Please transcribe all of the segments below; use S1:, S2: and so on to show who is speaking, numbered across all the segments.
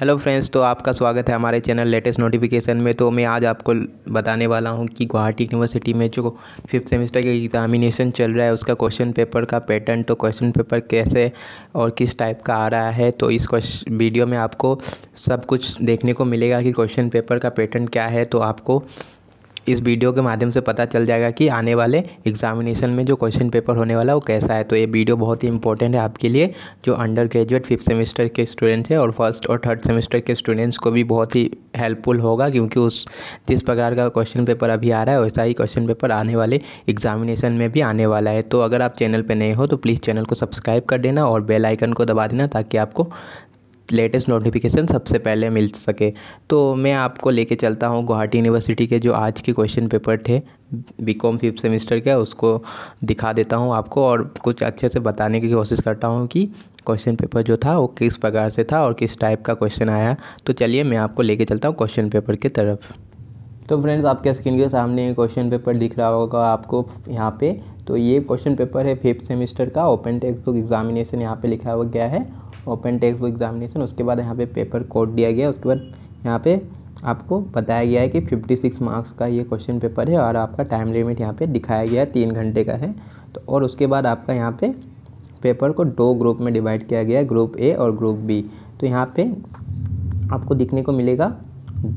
S1: hello friends तो आपका स्वागत है हमारे चैनल लेटेस्ट नोटिफिकेशन में तो मैं आज आपको बताने वाला हूं कि गुवाहाटी यूनिवर्सिटी में जो फिफ्थ सेमेस्टर के एग्ज़ामिनेशन चल रहा है उसका क्वेश्चन पेपर का पैटर्न तो क्वेश्चन पेपर कैसे और किस टाइप का आ रहा है तो इस वीडियो में आपको सब कुछ देखने को मिलेगा कि क्वेश्चन पेपर का पैटर्न क्या है तो आपको इस वीडियो के माध्यम से पता चल जाएगा कि आने वाले एग्जामिनेशन में जो क्वेश्चन पेपर होने वाला है वो कैसा है तो ये वीडियो बहुत ही इंपॉर्टेंट है आपके लिए जो अंडर ग्रेजुएट फिफ्थ सेमेस्टर के स्टूडेंट्स हैं और फर्स्ट और थर्ड सेमेस्टर के स्टूडेंट्स को भी बहुत ही हेल्पफुल होगा क्योंकि उस जिस प्रकार का क्वेश्चन पेपर अभी आ रहा है वैसा ही क्वेश्चन पेपर आने वाले एग्जामिनेशन में भी आने वाला है तो अगर आप चैनल पर नए हो तो प्लीज़ चैनल को सब्सक्राइब कर देना और बेलाइकन को दबा देना ताकि आपको लेटेस्ट नोटिफिकेशन सबसे पहले मिल सके तो मैं आपको लेके चलता हूँ गुवाहाटी यूनिवर्सिटी के जो आज के क्वेश्चन पेपर थे बी कॉम फिफ्थ सेमेस्टर का उसको दिखा देता हूँ आपको और कुछ अच्छे से बताने की कोशिश करता हूँ कि क्वेश्चन पेपर जो था वो किस प्रकार से था और किस टाइप का क्वेश्चन आया तो चलिए मैं आपको लेके चलता हूँ क्वेश्चन पेपर की तरफ तो फ्रेंड्स आपके स्क्रीन के सामने क्वेश्चन पेपर दिख रहा होगा आपको यहाँ पे तो ये क्वेश्चन पेपर है फिफ्थ सेमेस्टर का ओपन टेक्स बुक एग्जामिनेशन यहाँ पे लिखा हुआ गया है ओपन टेक्स बुक एग्जामिनेशन उसके बाद यहाँ पे पेपर कोड दिया गया उसके बाद यहाँ पे आपको बताया गया है कि 56 मार्क्स का ये क्वेश्चन पेपर है और आपका टाइम लिमिट यहाँ पे दिखाया गया है तीन घंटे का है तो और उसके बाद आपका यहाँ पे पेपर को दो ग्रुप में डिवाइड किया गया है ग्रुप ए और ग्रुप बी तो यहाँ पर आपको दिखने को मिलेगा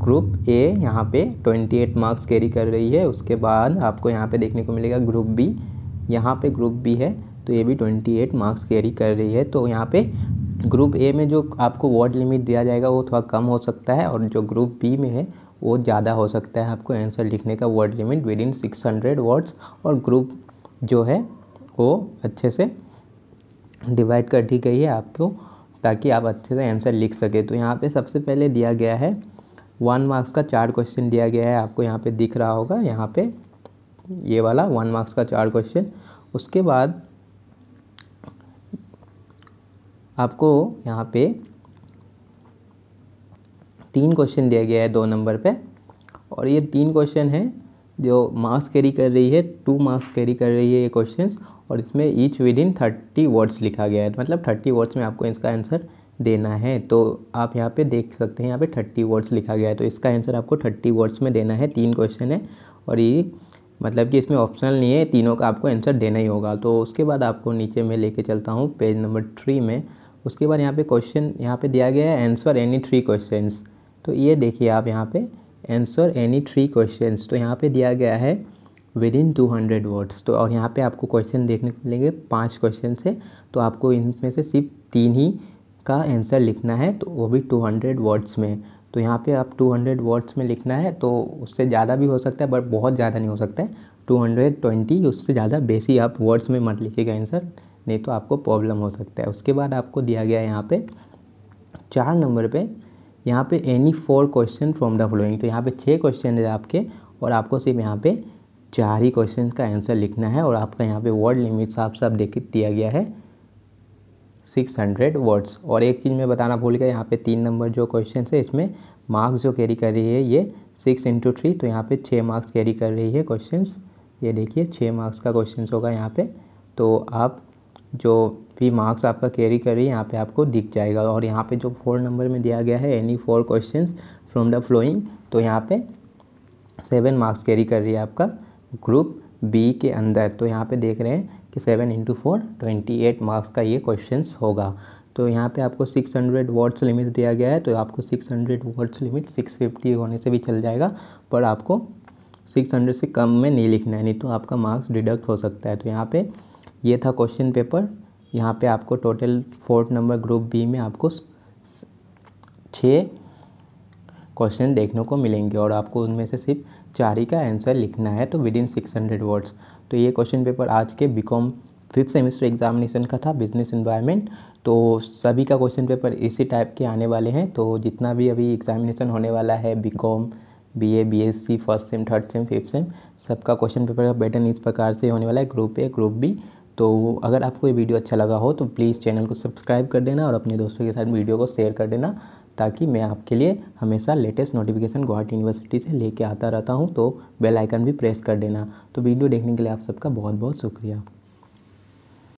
S1: ग्रुप ए यहाँ पर ट्वेंटी मार्क्स कैरी कर रही है उसके बाद आपको यहाँ पर देखने को मिलेगा ग्रुप बी यहाँ पर ग्रुप बी है तो ये भी 28 मार्क्स कैरी कर रही है तो यहाँ पे ग्रुप ए में जो आपको वर्ड लिमिट दिया जाएगा वो थोड़ा कम हो सकता है और जो ग्रुप बी में है वो ज़्यादा हो सकता है आपको आंसर लिखने का word limit within six hundred words और ग्रुप जो है वो अच्छे से डिवाइड कर दी गई है आपको ताकि आप अच्छे से आंसर लिख सके तो यहाँ पे सबसे पहले दिया गया है वन मार्क्स का चार क्वेश्चन दिया गया है आपको यहाँ पे दिख रहा होगा यहाँ पे ये वाला वन मार्क्स का चार क्वेश्चन उसके बाद आपको यहाँ पे तीन क्वेश्चन दिया गया है दो नंबर पे और ये तीन क्वेश्चन हैं जो मार्क्स कैरी कर रही है टू मार्क्स कैरी कर रही है ये क्वेश्चंस और इसमें each within thirty words लिखा गया है मतलब थर्टी वर्ड्स में आपको इसका आंसर देना है तो आप यहाँ पे देख सकते हैं यहाँ पे थर्टी वर्ड्स लिखा गया है तो इसका आंसर आपको थर्टी वर्ड्स में देना है तीन क्वेश्चन है और ये मतलब कि इसमें ऑप्शनल नहीं है तीनों का आपको आंसर देना ही होगा तो उसके बाद आपको नीचे मैं लेके चलता हूँ पेज नंबर थ्री में उसके बाद यहाँ पे क्वेश्चन यहाँ पे दिया गया है आंसर एनी थ्री क्वेश्चंस तो ये देखिए आप यहाँ पे आंसर एनी थ्री क्वेश्चंस तो यहाँ पे दिया गया है within two hundred words तो और यहाँ पे आपको क्वेश्चन देखने को मिलेंगे पाँच क्वेश्चन से तो आपको इनमें से सिर्फ तीन ही का आंसर लिखना है तो वो भी टू हंड्रेड वर्ड्स में तो यहाँ पे आप हंड्रेड वर्ड्स में लिखना है तो उससे ज़्यादा भी हो सकता है बट बहुत ज़्यादा नहीं हो सकता है ट्वेंटी उससे ज़्यादा बेसी आप वर्ड्स में मत लिखिएगा आंसर नहीं तो आपको प्रॉब्लम हो सकता है उसके बाद आपको दिया गया है यहाँ पे चार नंबर पे यहाँ पे any four question from the following तो यहाँ पे छः क्वेश्चन है आपके और आपको सिर्फ यहाँ पे चार ही क्वेश्चन का आंसर लिखना है और आपका यहाँ पे वर्ड लिमिट साफ साफ देख दिया गया है सिक्स हंड्रेड वर्ड्स और एक चीज़ मैं बताना भूल गया यहाँ पर तीन नंबर जो क्वेश्चन है इसमें मार्क्स जो कैरी कर रही है ये सिक्स इंटू थ्री तो यहाँ पे छः मार्क्स कैरी कर रही है क्वेश्चंस ये देखिए छः मार्क्स का क्वेश्चन होगा यहाँ पे तो आप जो भी मार्क्स आपका कैरी कर रही है यहाँ पे आपको दिख जाएगा और यहाँ पे जो फोर नंबर में दिया गया है any four question from the following तो यहाँ पे सेवन मार्क्स कैरी कर रही है आपका ग्रुप बी के अंदर तो यहाँ पे देख रहे हैं कि seven into four twenty eight marks का ये क्वेश्चन होगा तो यहाँ पे आपको 600 हंड्रेड वर्ड्स लिमिट दिया गया है तो आपको 600 हंड्रेड वर्ड्स लिमिट 650 होने से भी चल जाएगा पर आपको 600 से कम में नहीं लिखना है नहीं तो आपका मार्क्स डिडक्ट हो सकता है तो यहाँ पे ये था क्वेश्चन पेपर यहाँ पे आपको total fourth number group B में आपको छः क्वेश्चन देखने को मिलेंगे और आपको उनमें से सिर्फ चार ही का आंसर लिखना है तो within six hundred words तो ये क्वेश्चन पेपर आज के बीकॉम फिफ्थ सेमेस्टर एग्जामिनेशन का था बिजनेस इन्वायरमेंट तो सभी का क्वेश्चन पेपर इसी टाइप के आने वाले हैं तो जितना भी अभी एग्जामिनेशन होने वाला है B com B A B S C first sem third sem fifth sem सबका क्वेश्चन पेपर का पैटर्न इस प्रकार से होने वाला है ग्रुप ए ग्रुप बी तो अगर आपको ये वीडियो अच्छा लगा हो तो प्लीज़ चैनल को सब्सक्राइब कर देना और अपने दोस्तों के साथ वीडियो को शेयर कर देना ताकि मैं आपके लिए हमेशा लेटेस्ट नोटिफिकेशन गुवाहाटी यूनिवर्सिटी से लेके आता रहता हूँ तो बेल आइकन भी प्रेस कर देना तो वीडियो देखने के लिए आप सबका बहुत बहुत शुक्रिया